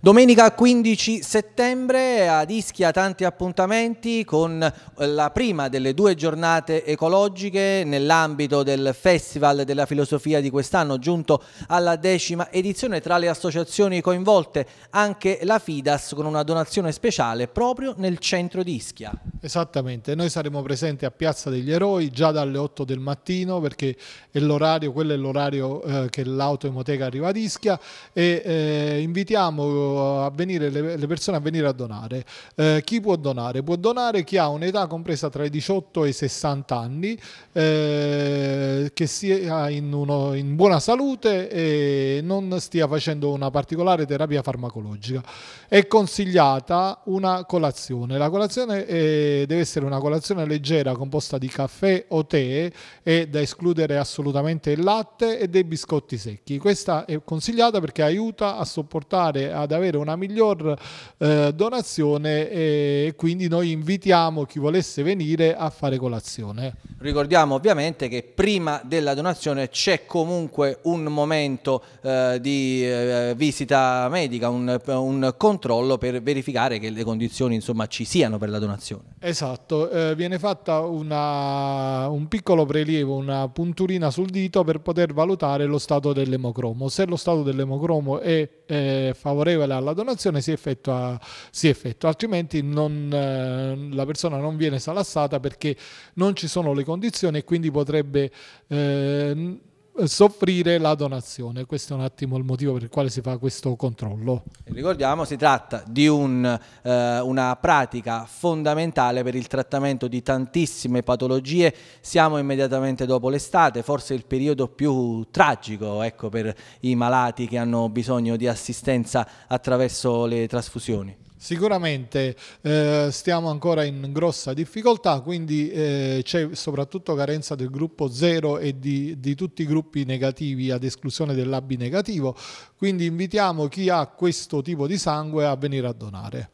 Domenica 15 settembre ad Ischia tanti appuntamenti con eh, la prima delle due giornate ecologiche nell'ambito del Festival della Filosofia di quest'anno giunto alla decima edizione tra le associazioni coinvolte anche la FIDAS con una donazione speciale proprio nel centro di Ischia. Esattamente, noi saremo presenti a Piazza degli Eroi già dalle 8 del mattino perché è l'orario, quello è l'orario eh, che l'autoemoteca arriva ad Ischia e eh, invitiamo eh, a venire, le, le, persone a venire a donare. Eh, chi può donare? Può donare chi ha un'età compresa tra i 18 e i 60 anni eh, che sia in, uno, in, buona salute e non stia facendo una particolare terapia farmacologica. È consigliata una colazione. La colazione eh, deve essere una colazione leggera composta di caffè o tè e da escludere assolutamente il latte e dei biscotti secchi. Questa è consigliata perché aiuta a sopportare, ad avere una miglior eh, donazione e quindi noi invitiamo chi volesse venire a fare colazione. Ricordiamo ovviamente che prima della donazione c'è comunque un momento eh, di eh, visita medica, un, un, controllo per verificare che le condizioni insomma, ci siano per la donazione. Esatto, eh, viene fatta una, un piccolo prelievo, una punturina sul dito per poter valutare lo stato dell'emocromo. Se lo stato dell'emocromo è favorevole alla donazione si effettua, si effettua. altrimenti non, eh, la persona non viene salassata perché non ci sono le condizioni e quindi potrebbe Ehm, soffrire la donazione. Questo è un attimo il motivo per il quale si fa questo controllo. Ricordiamo, si tratta di un, eh, una pratica fondamentale per il trattamento di tantissime patologie. Siamo immediatamente dopo l'estate, forse il periodo più tragico ecco, per i malati che hanno bisogno di assistenza attraverso le trasfusioni. Sicuramente eh, stiamo ancora in grossa difficoltà, quindi eh, c'è soprattutto carenza del gruppo 0 e di, di, tutti i gruppi negativi ad esclusione dell'AB negativo, quindi invitiamo chi ha questo tipo di sangue a venire a donare.